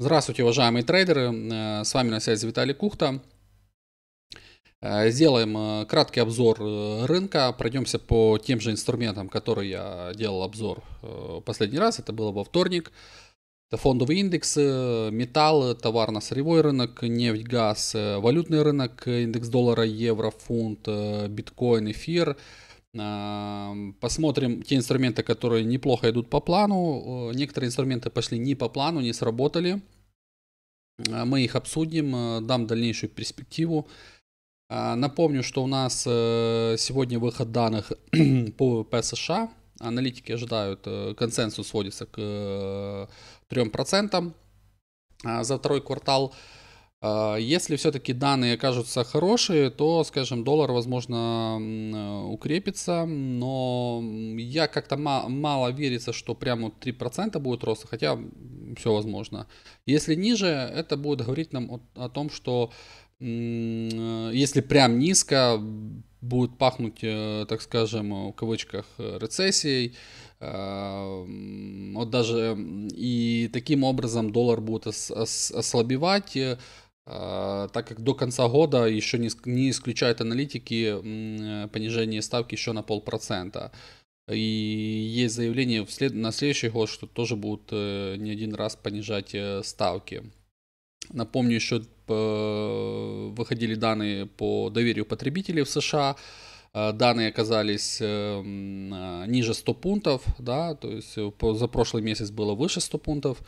Здравствуйте, уважаемые трейдеры. Э, с вами на связи Виталий Кухта. Э, сделаем э, краткий обзор рынка, пройдемся по тем же инструментам, которые я делал обзор последний раз, это было во вторник. Это фондовые индексы, металлы, товарно-сырьевой рынок, нефть, газ, валютный рынок, индекс доллара, евро, фунт, биткоин, эфир – Посмотрим те инструменты, которые неплохо идут по плану. Некоторые инструменты пошли не по плану, не сработали. А, мы их обсудим, э, дам дальнейшую перспективу. А, напомню, что у нас э, сегодня выход данных по ВВП США. Аналитики ожидают, э, консенсус сводится к 3%. А, за второй квартал а, если все-таки данные окажутся хорошие, то, скажем, доллар, возможно, э, укрепится, но я как-то мало верится, что прямо 3% будет рост, хотя все возможно. Если ниже, это будет говорить нам о, о том, что э, если прям низко, будет пахнуть, э, так скажем, в кавычках, рецессией, а, вот даже и таким образом доллар будет ос ос ослабевать, а, так как до конца года еще не, не исключают аналитики э, понижение ставки еще на полпроцента. И есть заявление вслед, на следующий год, что тоже будут э, не один раз понижать э, ставки. Напомню, еще выходили данные по доверию потребителей в США. А, данные оказались ниже 100 пунктов, да, то есть за прошлый месяц было выше 100 пунктов.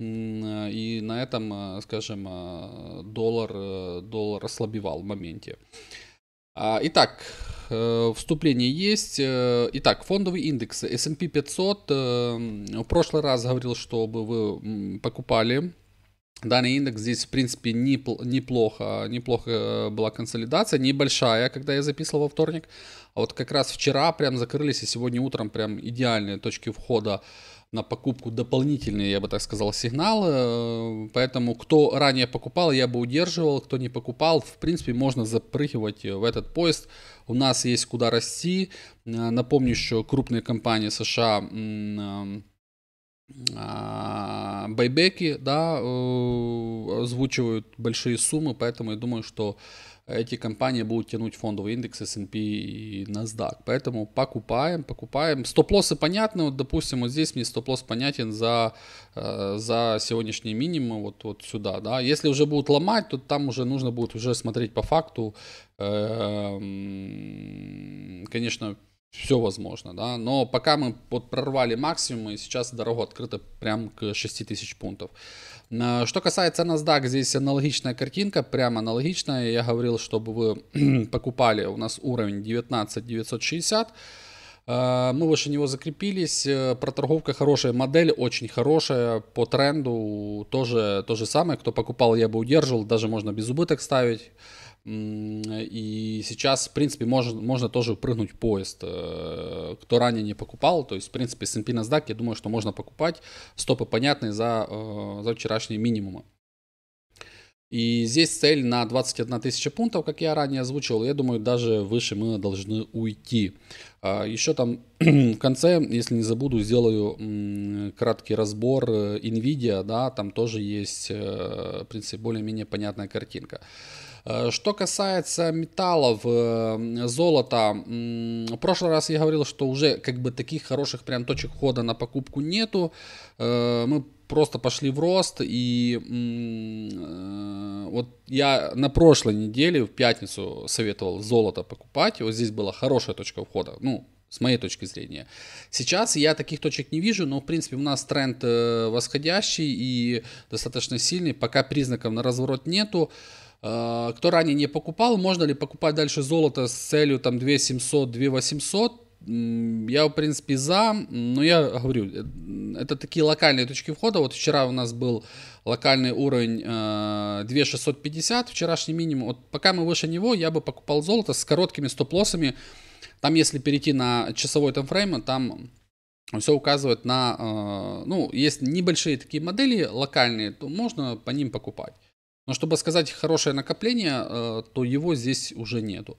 А, и на этом, а, скажем, а, доллар, э, доллар ослабевал в моменте. Итак, э, вступление есть. Э, итак, фондовый индекс S&P 500. В прошлый раз говорил, чтобы вы покупали Данный индекс здесь, в принципе, неплохо, неплохо была консолидация, небольшая, когда я записывал во вторник. А вот как раз вчера прям закрылись, и сегодня утром прям идеальные точки входа на покупку дополнительные, я бы так сказал, сигналы. Э, поэтому кто ранее покупал, я бы удерживал. Кто не покупал, в принципе, можно запрыгивать в этот поезд. У нас есть куда расти. Э, напомню, что крупные компании США э, байбеки, да, озвучивают большие суммы, поэтому я думаю, что эти компании будут тянуть фондовый индекс S&P и NASDAQ. Поэтому покупаем, покупаем. Стоп-лоссы понятны. Вот, допустим, вот здесь мне стоп-лосс понятен за, э, за сегодняшний минимум, вот, вот сюда. Да. Если уже будут ломать, то там уже нужно будет уже смотреть по факту. Э, конечно, все возможно, да. Но пока мы вот прорвали максимум, и сейчас дорога открыта прям к 6000 пунктов. Э, что касается NASDAQ, здесь аналогичная картинка, прямо аналогичная. Я говорил, чтобы вы покупали, у нас уровень 19960. Э, мы выше него закрепились. Э, проторговка хорошая, модель очень хорошая по тренду. Тоже то же самое, кто покупал, я бы удерживал, даже можно без убыток ставить. И сейчас, в принципе, можно, можно тоже прыгнуть поезд. Э, кто ранее не покупал, то есть, в принципе, S&P NASDAQ, я думаю, что можно покупать. Стопы понятные за, э, за вчерашние минимумы. И здесь цель на 21 тысяча пунктов, как я ранее озвучивал. Я думаю, даже выше мы должны уйти. А, еще там в конце, если не забуду, сделаю краткий разбор э, NVIDIA. Да, там тоже есть, в принципе, более-менее понятная картинка. Э, что касается металлов, э, золота, в прошлый раз я говорил, что уже как бы таких хороших прям точек входа на покупку нету. Э, мы просто пошли в рост, и вот я на прошлой неделе в пятницу советовал золото покупать, вот здесь была хорошая точка входа, ну, с моей точки зрения. Сейчас я таких точек не вижу, но в принципе у нас тренд восходящий и достаточно сильный, пока признаков на разворот нету. А, кто ранее не покупал, можно ли покупать дальше золото с целью там 2700, 2800? Я, в принципе, за, но я говорю, э, это такие локальные точки входа. Вот вчера у нас был локальный уровень 2650, э, вчерашний минимум. Вот пока мы выше него, я бы покупал золото с короткими стоп-лоссами. Там, если перейти на часовой таймфрейм, там все указывает на, э, ну, есть небольшие такие модели локальные, то можно по ним покупать. Но чтобы сказать хорошее накопление, э, то его здесь уже нету.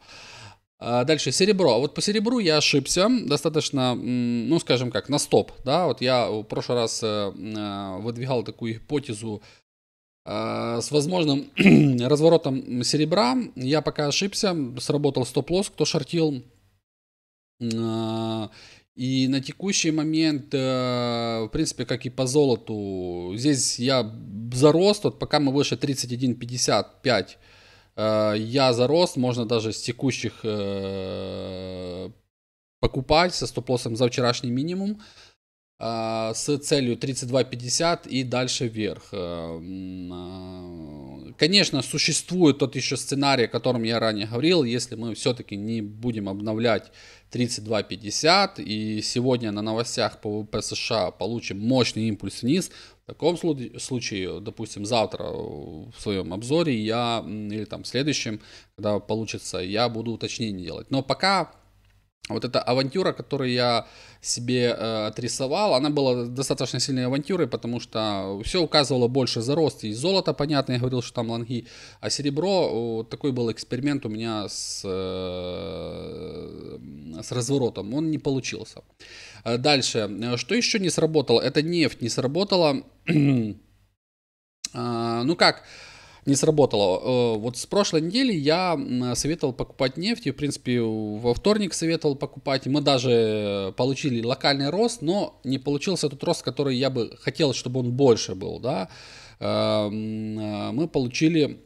А дальше серебро. Вот по серебру я ошибся достаточно, ну скажем как, на стоп. Да? Вот я в прошлый раз э, э, выдвигал такую гипотезу с возможным разворотом серебра. Я пока ошибся, сработал стоп-лосс, кто шортил. И на текущий момент, э, в принципе, как и по золоту, здесь я зарос, вот пока мы выше 31,55, э, я зарос, можно даже с текущих э, покупать со стоп-лоссом за вчерашний минимум с целью 32.50 и дальше вверх. Конечно, существует тот еще сценарий, о котором я ранее говорил, если мы все-таки не будем обновлять 32.50 и сегодня на новостях по ПВП США получим мощный импульс вниз, в таком случае, допустим, завтра в своем обзоре я, или там в следующем, когда получится, я буду уточнение делать. Но пока вот эта авантюра, которую я себе э, отрисовал, она была достаточно сильной авантюрой, потому что все указывало больше за рост. И золото, понятно, я говорил, что там лонги. А серебро, вот такой был эксперимент у меня с, э, с разворотом. Он не получился. Э, дальше. Э, что еще не сработало? Это нефть не сработала. А, ну как? не сработало. Э, вот с прошлой недели я советовал покупать нефть, и, в принципе, во вторник советовал покупать. Мы даже получили локальный рост, но не получился тот рост, который я бы хотел, чтобы он больше был, да. Эм, э, мы получили,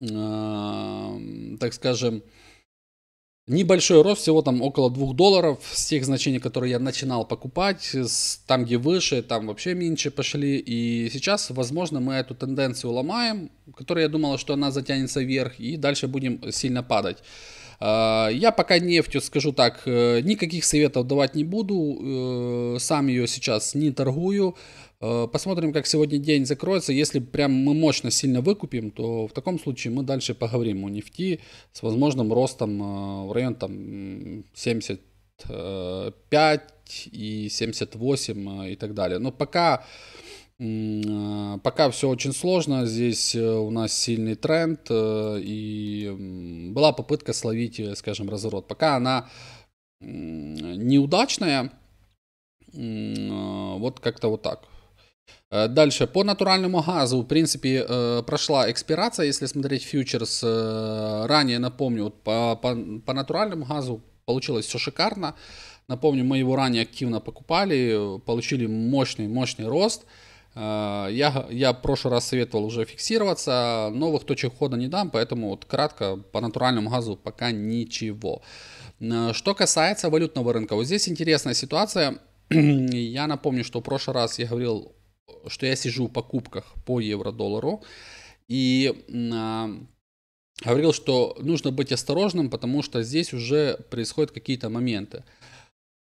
э, так скажем, Небольшой рост, всего там около 2 долларов с тех значений, которые я начинал покупать, с, там где выше, там вообще меньше пошли. И сейчас, возможно, мы эту тенденцию ломаем, которая я думал, что она затянется вверх, и дальше будем сильно падать. А, я пока нефтью, скажу так, э, никаких советов давать не буду, э, сам ее сейчас не торгую. Э, посмотрим, как сегодня день закроется. Если прям мы мощно сильно выкупим, то в таком случае мы дальше поговорим о нефти с возможным ростом э, в район там 75 и 78 э, и так далее. Но пока Пока все очень сложно, здесь у нас сильный тренд, и была попытка словить, скажем, разворот. Пока она неудачная, вот как-то вот так. Э, дальше. По натуральному газу, в принципе, э, прошла экспирация, если смотреть фьючерс. Э, ранее, напомню, по, по, по натуральному газу получилось все шикарно. Напомню, мы его ранее активно покупали, получили мощный-мощный рост. Я, я в прошлый раз советовал уже фиксироваться, новых точек хода не дам, поэтому вот кратко по натуральному газу пока ничего. Что касается валютного рынка, вот здесь интересная ситуация. Я напомню, что в прошлый раз я говорил что я сижу в покупках по евро-доллару и а, говорил, что нужно быть осторожным, потому что здесь уже происходят какие-то моменты.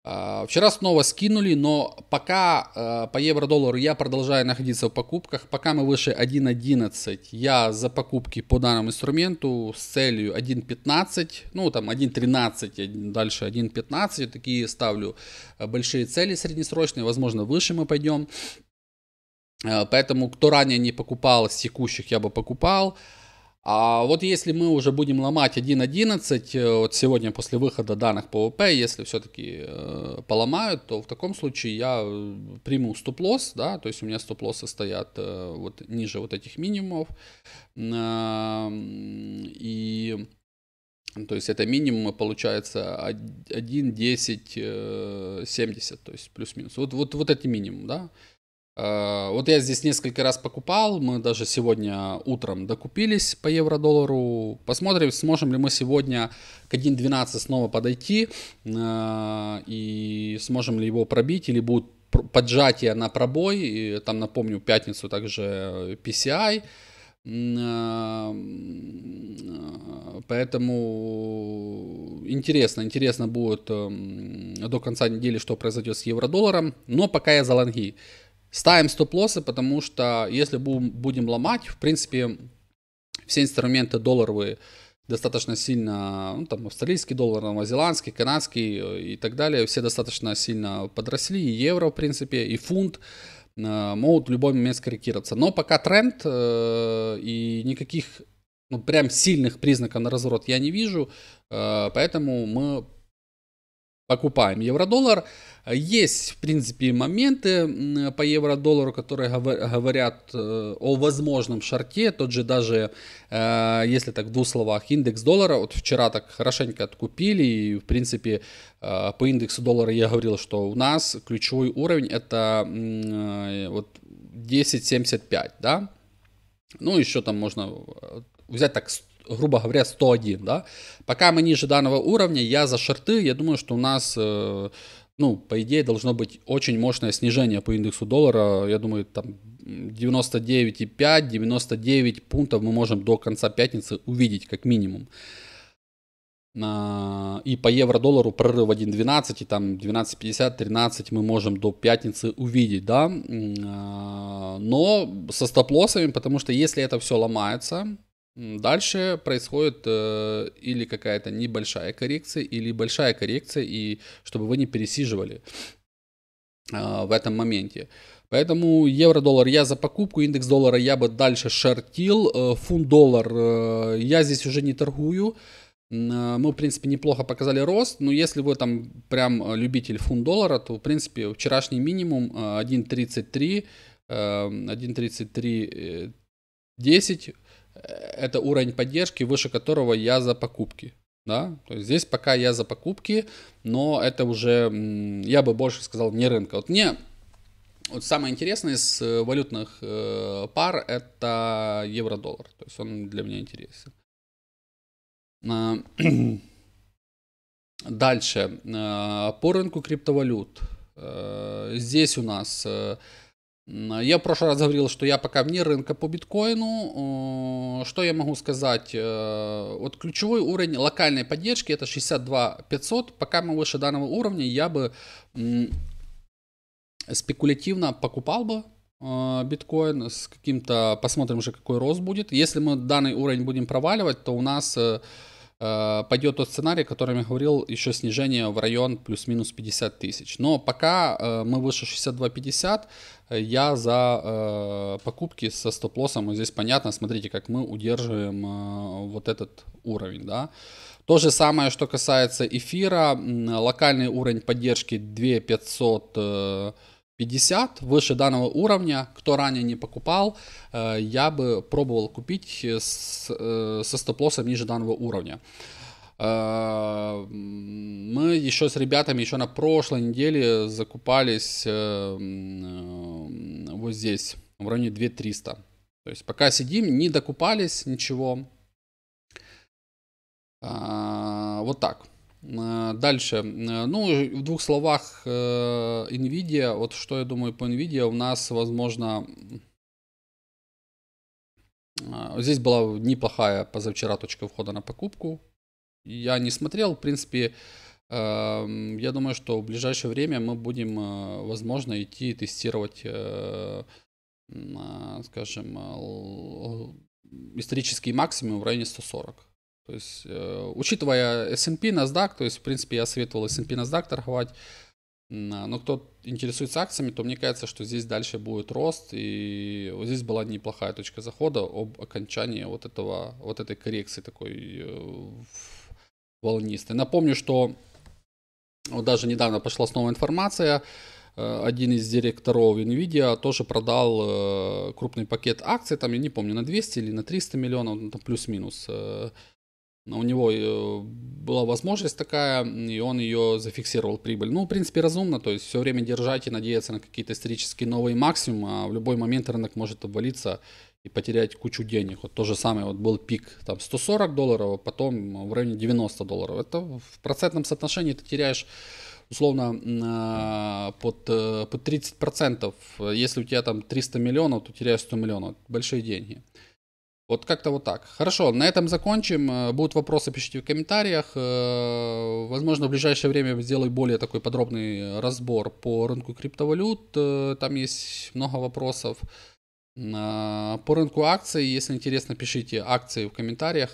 А, вчера снова скинули, но пока а, по евро-доллару я продолжаю находиться в покупках, пока мы выше 1.11, я за покупки по данному инструменту с целью 1.15, ну там 1.13, дальше 1.15, такие ставлю а, большие цели среднесрочные, возможно выше мы пойдем. Э, поэтому, кто ранее не покупал с текущих, я бы покупал. А вот если мы уже будем ломать 1.11, э, вот сегодня после выхода данных по ОП, если все-таки э, поломают, то в таком случае я э, приму стоп-лосс, да, то есть у меня стоп-лоссы стоят э, вот ниже вот этих минимумов. Э, и то есть это минимум получается 1.10.70, то есть плюс-минус. Вот, вот, вот эти минимум, да. Э, вот я здесь несколько раз покупал, мы даже сегодня утром докупились по евро-доллару. Посмотрим, сможем ли мы сегодня к 1.12 снова подойти э, и сможем ли его пробить или будут поджатие на пробой. И там, напомню, пятницу также PCI. Э, поэтому интересно, интересно будет эм, до конца недели, что произойдет с евро-долларом. Но пока я за лонги. Ставим стоп-лоссы, потому что если будем ломать, в принципе, все инструменты долларовые достаточно сильно, ну, там, австралийский доллар, новозеландский, канадский э, и так далее, все достаточно сильно подросли, и евро, в принципе, и фунт э, могут в любой момент скорректироваться. Но пока тренд э, и никаких ну, прям сильных признаков на разворот я не вижу, поэтому мы покупаем евро-доллар. доллар есть, в принципе, моменты по евро-доллару, которые говорят э, о возможном шарте. Тот же даже, э, если так в двух словах, индекс доллара. Вот вчера так хорошенько откупили. И, в принципе, э, по индексу доллара я говорил, что у нас ключевой уровень это вот 10.75, да? Ну, еще там можно взять так грубо говоря, 101, да. Пока мы ниже данного уровня, я за шарты. я думаю, что у нас ну, по идее, должно быть очень мощное снижение по индексу доллара. Я думаю, там 99,5, 99 пунктов мы можем до конца пятницы увидеть как минимум. И по евро-доллару прорыв 1.12 и там 12.50, 13 мы можем до пятницы увидеть, да. А, но со стоп-лоссами, потому что если это все ломается, Дальше происходит э, или какая-то небольшая коррекция, или большая коррекция, и чтобы вы не пересиживали э, в этом моменте. Поэтому евро-доллар я за покупку, индекс доллара я бы дальше шортил, э, фунт-доллар э, я здесь уже не торгую. Э, мы, в принципе, неплохо показали рост, но если вы там прям э, любитель фунт-доллара, то, в принципе, вчерашний минимум 1.33, э, 1.33.10 это уровень поддержки, выше которого я за покупки. Да? То есть здесь пока я за покупки, но это уже, я бы больше сказал, не рынка. Вот мне вот самое интересное из э, валютных э, пар это евро-доллар. То есть он для меня интересен. А, дальше. А, по рынку криптовалют. Э, здесь у нас я в прошлый раз говорил, что я пока вне рынка по биткоину. Что я могу сказать? Э, вот ключевой уровень локальной поддержки это 62 500. Пока мы выше данного уровня, я бы спекулятивно покупал бы э, биткоин с каким-то... Посмотрим уже, какой рост будет. Если мы данный уровень будем проваливать, то у нас э, Э, пойдет тот сценарий, который я говорил, еще снижение в район плюс-минус 50 тысяч. Но пока э, мы выше 62,50, э, я за покупки со стоп-лоссом, здесь понятно, смотрите, как мы удерживаем вот этот уровень, да. То же самое, что касается эфира, локальный уровень поддержки 2500 50 выше данного уровня, кто ранее не покупал, э, я бы пробовал купить э, со стоп-лоссом ниже данного уровня. Э, мы еще с ребятами еще на прошлой неделе закупались вот здесь, в районе 2300. То есть пока сидим, не докупались ничего. А, вот так. Э, дальше. Э, ну, в двух словах, э, NVIDIA, вот что я думаю по NVIDIA, у нас, возможно, здесь была неплохая позавчера точка входа на покупку. Я не смотрел, в принципе, я думаю, что в ближайшее время мы будем, возможно, идти тестировать, скажем, исторический максимум в районе 140. То есть, э, учитывая S&P, NASDAQ, то есть, в принципе, я советовал S&P, NASDAQ торговать, а, но кто интересуется акциями, то мне кажется, что здесь дальше будет рост, и вот здесь была неплохая точка захода об окончании вот, этого, вот этой коррекции такой э, волнистой. Напомню, что вот даже недавно пошла снова информация, э, один из директоров Nvidia тоже продал э, крупный пакет акций, там, я не помню, на 200 или на 300 миллионов, ну, там плюс-минус у него э, была возможность такая, и он ее зафиксировал прибыль. Ну, в принципе, разумно, то есть все время держать и надеяться на какие-то исторические новые максимумы, а в любой момент рынок может обвалиться и потерять кучу денег. Вот то же самое, вот был пик там 140 долларов, а потом в районе 90 долларов. Это в процентном соотношении ты теряешь условно под, э, под 30%. Если у тебя там 300 миллионов, то теряешь 100 миллионов. Большие деньги. Вот как-то вот так. Хорошо, на этом закончим. Э, будут вопросы, пишите в комментариях. Э, возможно, в ближайшее время сделаю более такой подробный разбор по рынку криптовалют. Э, там есть много вопросов. А, по рынку акций, если интересно, пишите акции в комментариях,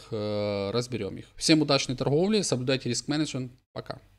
разберем их. Всем удачной торговли, соблюдайте риск менеджмент. Пока.